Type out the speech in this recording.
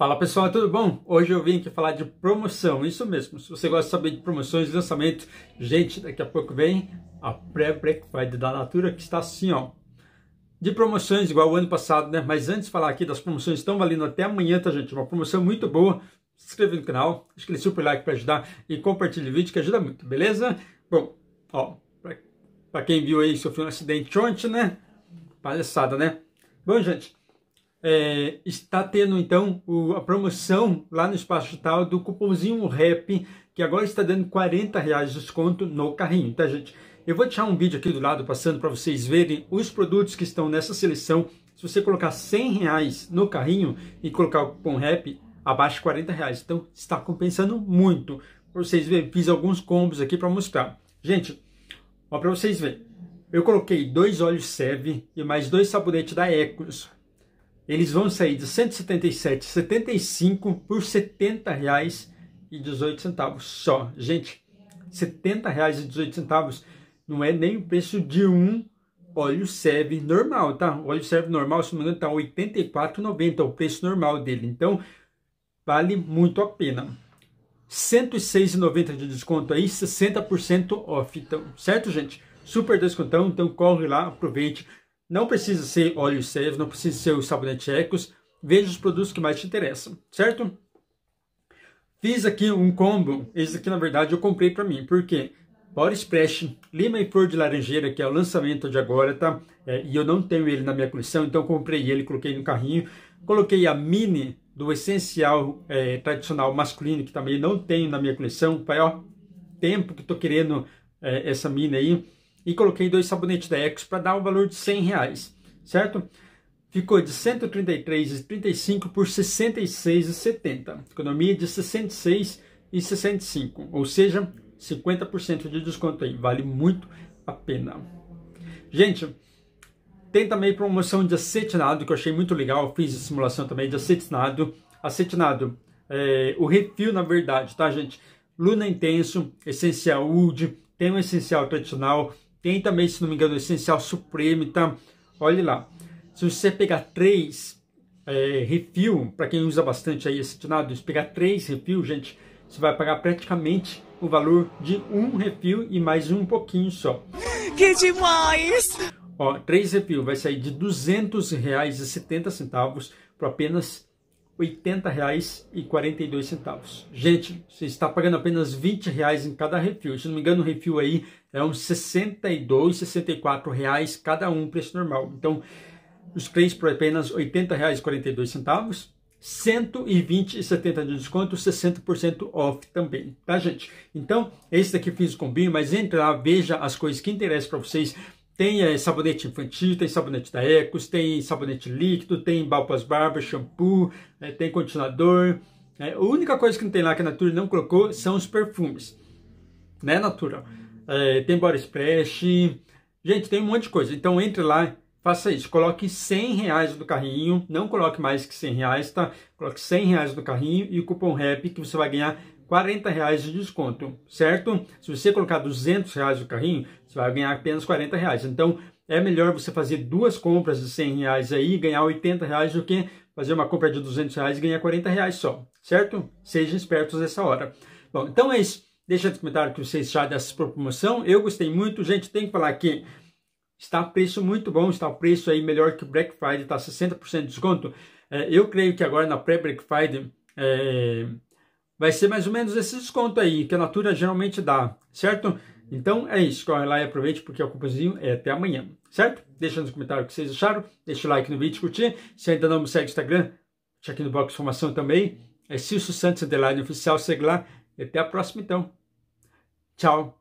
Fala pessoal, tudo bom? Hoje eu vim aqui falar de promoção, isso mesmo. Se você gosta de saber de promoções, lançamento, gente, daqui a pouco vem a pré break Friday da Natura que está assim, ó. De promoções, igual o ano passado, né? Mas antes de falar aqui das promoções, estão valendo até amanhã, tá, gente? Uma promoção muito boa. Se inscreva no canal, deixa aquele super like para ajudar e compartilhe o vídeo que ajuda muito, beleza? Bom, ó, para quem viu aí, sofreu um acidente ontem, né? Palhaçada, né? Bom, gente, é, está tendo então o, a promoção lá no Espaço Tal do cupomzinho RAP, que agora está dando 40 reais de desconto no carrinho, tá gente? Eu vou deixar um vídeo aqui do lado passando para vocês verem os produtos que estão nessa seleção. Se você colocar 100 reais no carrinho e colocar o cupom RAP, abaixo de 40 reais. Então está compensando muito. vocês verem, fiz alguns combos aqui para mostrar. Gente, ó para vocês verem. Eu coloquei dois óleos Seve e mais dois sabonetes da Ecos eles vão sair de 177,75 por R$ 70,18 só. Gente, R$ 70,18 não é nem o preço de um óleo serve normal, tá? O óleo serve normal, se não me engano, tá 84,90 o preço normal dele. Então, vale muito a pena. 106,90 de desconto aí, 60% off, então, certo, gente? Super descontão, então corre lá, aproveite. Não precisa ser óleos sérios, não precisa ser os sabonetes ecos. Veja os produtos que mais te interessam, certo? Fiz aqui um combo. Esse aqui, na verdade, eu comprei para mim. Por quê? Body Splash, Lima e Flor de Laranjeira, que é o lançamento de agora, tá? É, e eu não tenho ele na minha coleção, então comprei ele, coloquei no carrinho. Coloquei a Mini do Essencial é, Tradicional Masculino, que também não tenho na minha coleção. Pai, ó, tempo que tô querendo é, essa Mini aí e coloquei dois sabonetes da Ex para dar um valor de 100 reais, certo? Ficou de 133,35 por 66,70, economia de 66,65, ou seja, 50% de desconto aí, vale muito a pena. Gente, tem também promoção de acetinado, que eu achei muito legal, fiz simulação também de acetinado, acetinado, é, o refil na verdade, tá gente? Luna Intenso, Essencial Wood, tem um essencial tradicional, tem também, se não me engano, o Essencial Supremo. Então, tá? olhe lá. Se você pegar três é, refil, para quem usa bastante aí tunado, se pegar três refil, gente, você vai pagar praticamente o valor de um refil e mais um pouquinho só. Que demais! Ó, três refil vai sair de R$ 200,70 para apenas R$ 80,42. Gente, você está pagando apenas R$ reais em cada refil. Se não me engano, o refil aí é uns R$ 62, R$ reais cada um, preço normal. Então, os três por apenas R$ 80,42. 120,70 de desconto, 60% off também, tá gente? Então, esse daqui fiz o combinho, mas entra lá, veja as coisas que interessam para vocês, tem é, sabonete infantil, tem sabonete da Ecos, tem sabonete líquido, tem balpas barbas, shampoo, é, tem condicionador. É, a única coisa que não tem lá que a Natura não colocou são os perfumes. Né, Natura? É, tem body splash. Gente, tem um monte de coisa. Então entre lá, faça isso. Coloque 100 reais no carrinho. Não coloque mais que 100 reais, tá? Coloque 100 reais no carrinho e o cupom RAP que você vai ganhar 40 reais de desconto, certo? Se você colocar 200 reais no carrinho, você vai ganhar apenas 40 reais. Então, é melhor você fazer duas compras de 100 reais aí e ganhar 80 reais do que fazer uma compra de 200 reais e ganhar 40 reais só, certo? Sejam espertos nessa hora. Bom, então é isso. Deixa nos comentário o que vocês acharam dessa promoção. Eu gostei muito. Gente, tem que falar que está preço muito bom, está preço aí melhor que o Black Friday, está 60% de desconto. É, eu creio que agora na pré-Black Friday... É vai ser mais ou menos esse desconto aí, que a Natura geralmente dá, certo? Então é isso, corre lá e aproveite porque o cupomzinho é até amanhã, certo? Deixa nos comentários o que vocês acharam, deixa o like no vídeo, curtir, se ainda não me segue no Instagram, deixa aqui no box de informação também, é Silso Santos Underline Oficial, segue lá, e até a próxima então. Tchau!